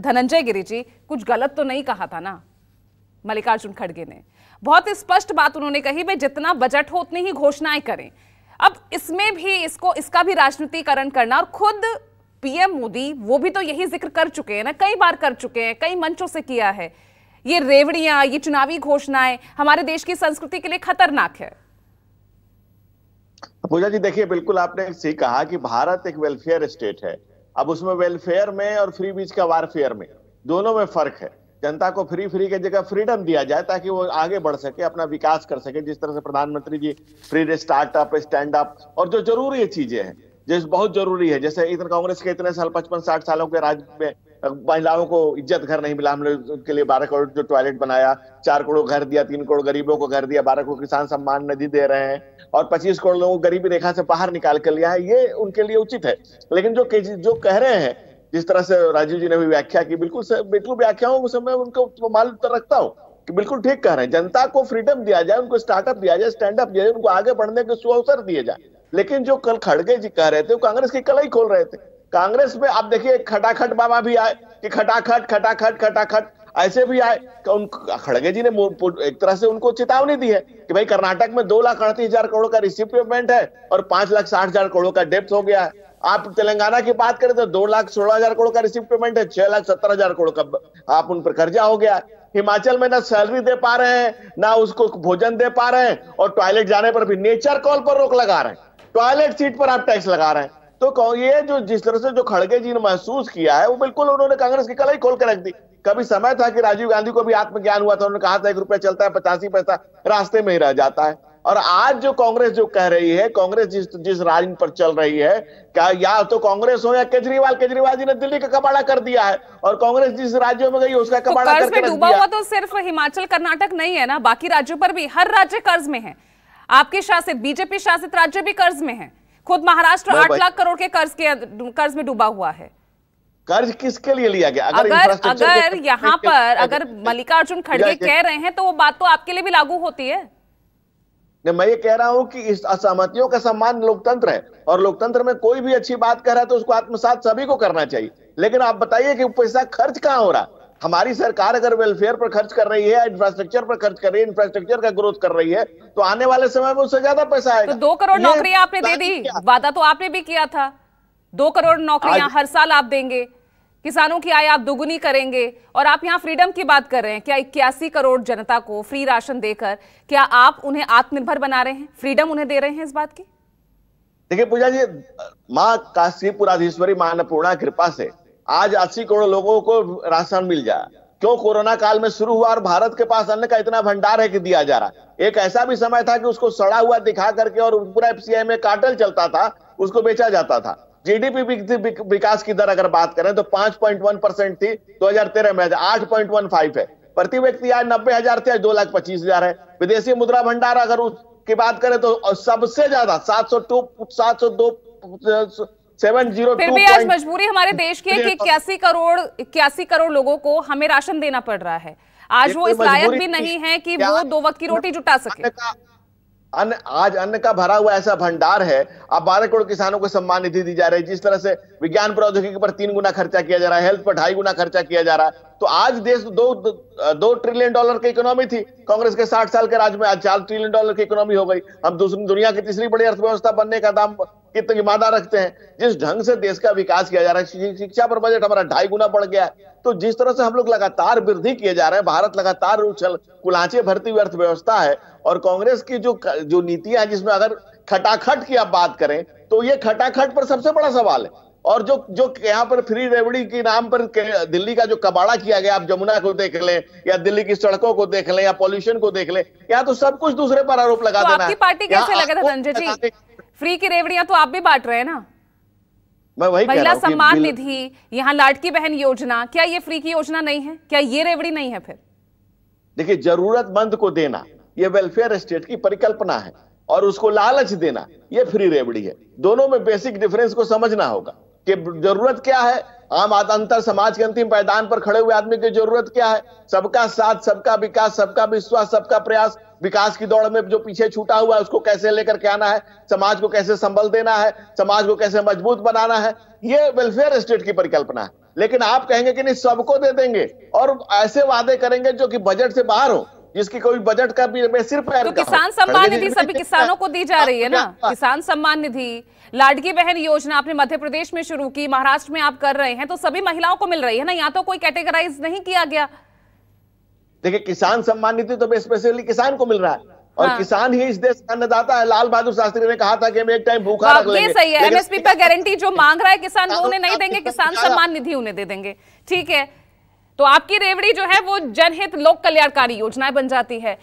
धनंजय गिरी जी कुछ गलत तो नहीं कहा था ना मल्लिकार्जुन खड़गे ने बहुत स्पष्ट बात उन्होंने कही भाई जितना बजट हो उतनी ही घोषणाएं करें अब इसमें भी इसको इसका भी राजनीतिकरण करना और खुद पीएम मोदी वो भी तो यही जिक्र कर चुके हैं ना कई बार कर चुके हैं कई मंचों से किया है ये रेवड़ियां ये चुनावी घोषणाएं हमारे देश की संस्कृति के लिए खतरनाक है पूजा जी देखिए बिल्कुल आपने सही कहा कि भारत एक वेलफेयर स्टेट है अब उसमें वेलफेयर में और फ्री बीच का वारफेयर में दोनों में फर्क है जनता को फ्री फ्री के जगह फ्रीडम दिया जाए ताकि वो आगे बढ़ सके अपना विकास कर सके जिस तरह से प्रधानमंत्री ji free startup stand up और जो जरूरी चीजें हैं जैसे बहुत जरूरी है जैसे इतने कांग्रेस के इतने साल पचपन साठ सालों के राज में महिलाओं को इज्जत घर नहीं मिला हम लोग उनके लिए बारह करोड़ जो टॉयलेट बनाया चार करोड़ घर दिया तीन करोड़ गरीबों को घर दिया बारह करोड़ किसान सम्मान निधि दे रहे हैं और पच्चीस करोड़ लोगों को गरीबी रेखा से बाहर निकाल कर लिया है ये उनके लिए उचित है लेकिन जो जो कह रहे हैं जिस तरह से राजीव जी ने भी व्याख्या की बिल्कुल बिल्कुल व्याख्याओं को समय उनको माल रखता हूँ कि बिल्कुल ठीक कह रहे हैं जनता को फ्रीडम दिया जाए उनको स्टार्टअप दिया जाए स्टैंड अप दिया जाए उनको आगे बढ़ने के सुअवसर दिए जाए लेकिन जो कल खड़गे जी कह रहे थे वो कांग्रेस की कलाई खोल रहे थे कांग्रेस में आप देखिए खटाखट बाबा भी आए कि खटाखट खटाखट खटाखट ऐसे भी आए उन खड़गे जी ने एक तरह से उनको चेतावनी दी है कि भाई कर्नाटक में दो लाख अड़तीस हजार करोड़ का रिसिप्यमेंट है और पांच लाख साठ हजार करोड़ का डेप्थ हो गया है आप तेलंगाना की बात करें तो दो लाख सोलह हजार करोड़ का पेमेंट है छह लाख सत्तर हजार करोड़ का आप उन पर कर्जा हो गया हिमाचल में ना सैलरी दे पा रहे हैं ना उसको भोजन दे पा रहे हैं और टॉयलेट जाने पर भी नेचर कॉल पर रोक लगा रहे हैं टॉयलेट सीट पर आप टैक्स लगा रहे हैं तो ये जो जिस तरह से जो खड़गे जी ने महसूस किया है वो बिल्कुल उन्होंने कांग्रेस की कलाई खोल के रख दी कभी समय था कि राजीव गांधी को भी आत्मज्ञान हुआ था उन्होंने कहा था एक रुपया चलता है पचासी पैसा रास्ते में ही रह जाता है और आज जो कांग्रेस जो कह रही है कांग्रेस जिस जिस राजनीति पर चल रही है क्या या तो कांग्रेस हो या केजरीवाल केजरीवाल जी ने दिल्ली का कबाड़ा कर दिया है और कांग्रेस जिस राज्यों में गई उसका तो कबाड़ा तो कर्ज डूबा हुआ तो सिर्फ हिमाचल कर्नाटक नहीं है ना बाकी राज्यों पर भी हर राज्य कर्ज में है आपके शासित बीजेपी शासित राज्य भी कर्ज में है खुद महाराष्ट्र आठ लाख करोड़ के कर्ज के कर्ज में डूबा हुआ है कर्ज किसके लिए लिया गया अगर अगर, अगर यहाँ पर अगर मल्लिकार्जुन खड़गे कह रहे हैं तो वो बात तो आपके लिए भी लागू होती है मैं ये कह रहा हूं कि इस असहमतियों का सम्मान लोकतंत्र है और लोकतंत्र में कोई भी अच्छी बात कह रहा है तो उसको आत्मसात सभी को करना चाहिए लेकिन आप बताइए कि पैसा खर्च कहां हो रहा हमारी सरकार अगर वेलफेयर पर खर्च कर रही है इंफ्रास्ट्रक्चर पर खर्च कर रही है इंफ्रास्ट्रक्चर का ग्रोथ कर रही है तो आने वाले समय में उससे ज्यादा पैसा आएगा तो दो करोड़ नौकरियां आपने दे दी वादा तो आपने भी किया था दो करोड़ नौकरियां हर साल आप देंगे किसानों की आय आप दुगुनी करेंगे और आप यहाँ फ्रीडम की बात कर रहे हैं क्या इक्यासी करोड़ जनता को फ्री राशन देकर क्या आप उन्हें आत्मनिर्भर बना रहे हैं फ्रीडम उन्हें दे रहे हैं इस बात की देखिए पूजा जी माँ काशीपुराधीश्वरी मानपूर्णा कृपा से आज अस्सी करोड़ लोगों को राशन मिल जाए क्यों कोरोना काल में शुरू हुआ और भारत के पास अन्न का इतना भंडार है कि दिया जा रहा एक ऐसा भी समय था कि उसको सड़ा हुआ दिखा करके और पूरा एफसीआई में काटल चलता था उसको बेचा जाता था जीडीपी विकास की दर अगर बात करें तो 5.1 परसेंट थी 2013 में आठ पॉइंट वन फाइव है प्रति व्यक्ति आज नब्बे हजार थे दो लाख पच्चीस हजार है विदेशी मुद्रा भंडार अगर उसकी बात करें तो सबसे ज्यादा सात सौ टू सात सौ दो सेवन जीरो फिर भी आज मजबूरी हमारे देश की है कि इक्यासी करोड़ इक्यासी करोड़ लोगों को हमें राशन देना पड़ रहा है आज वो इस लायक भी नहीं है कि वो दो वक्त की रोटी जुटा सके अन्न आज अन्न का भरा हुआ ऐसा भंडार है अब बारह करोड़ किसानों को सम्मान निधि दी जा रही है जिस तरह से विज्ञान प्रौद्योगिकी पर तीन गुना खर्चा किया जा रहा है हेल्थ पर ढाई गुना खर्चा किया जा रहा है तो आज देश दो दो, दो ट्रिलियन डॉलर की इकोनॉमी थी कांग्रेस के साठ साल के राज में आज चार ट्रिलियन डॉलर की इकोनॉमी हो गई हम दूसरी दुनिया की तीसरी बड़ी अर्थव्यवस्था बनने का दाम कितनी तो मादा रखते हैं जिस ढंग से देश का विकास किया जा रहा है शिक्षा पर बजट हमारा ढाई गुना बढ़ गया है तो जिस तरह से हम लोग लगातार वृद्धि किए जा रहे हैं भारत लगातार उछल कुलाचे भरती हुई अर्थव्यवस्था है और कांग्रेस की जो जो नीतियां हैं जिसमें अगर खटाखट की आप बात करें तो ये खटाखट पर सबसे बड़ा सवाल है और जो जो यहाँ पर फ्री रेवड़ी के नाम पर दिल्ली का जो कबाड़ा किया गया आप जमुना को देख लें या दिल्ली की सड़कों को देख लें या पॉल्यूशन को देख लें यहाँ तो सब कुछ दूसरे पर आरोप लगा तो देना आपकी पार्टी कैसे लगा था संजय जी फ्री की रेवड़ियां तो आप भी बांट रहे हैं ना मैं वही महिला सम्मान निधि यहाँ लाडकी बहन योजना क्या ये फ्री की योजना नहीं है क्या ये रेवड़ी नहीं है फिर देखिए जरूरतमंद को देना ये वेलफेयर स्टेट की परिकल्पना है और उसको लालच देना ये फ्री रेवड़ी है दोनों में बेसिक डिफरेंस को समझना होगा कि जरूरत क्या है आम अंतर समाज के अंतिम पैदान पर खड़े हुए आदमी की जरूरत क्या है सबका साथ सबका विकास सबका विश्वास सबका प्रयास विकास की दौड़ में जो पीछे छूटा हुआ है उसको कैसे लेकर के आना है समाज को कैसे संबल देना है समाज को कैसे मजबूत बनाना है ये वेलफेयर स्टेट की परिकल्पना है लेकिन आप कहेंगे कि नहीं सबको दे देंगे और ऐसे वादे करेंगे जो कि बजट से बाहर हो जिसकी कोई बजट का भी मैं सिर्फ तो किसान सम्मान निधि सभी किसानों को दी जा रही है ना किसान सम्मान निधि लाडकी बहन योजना आपने मध्य प्रदेश में शुरू की महाराष्ट्र में आप कर रहे हैं तो सभी महिलाओं को मिल रही है ना यहाँ तो कोई कैटेगराइज नहीं किया गया देखिए किसान सम्मान निधि तो स्पेशली किसान को मिल रहा है और हाँ। किसान ही इस देश का अन्नदाता है लाल बहादुर शास्त्री ने कहा था कि हम एक टाइम भूखा रख लेंगे सही है एमएसपी पर गारंटी जो मांग रहा है किसान वो हाँ, उन्हें नहीं देंगे तो किसान सम्मान निधि उन्हें दे देंगे ठीक है तो आपकी रेवड़ी जो है वो जनहित लोक कल्याणकारी योजनाएं बन जाती है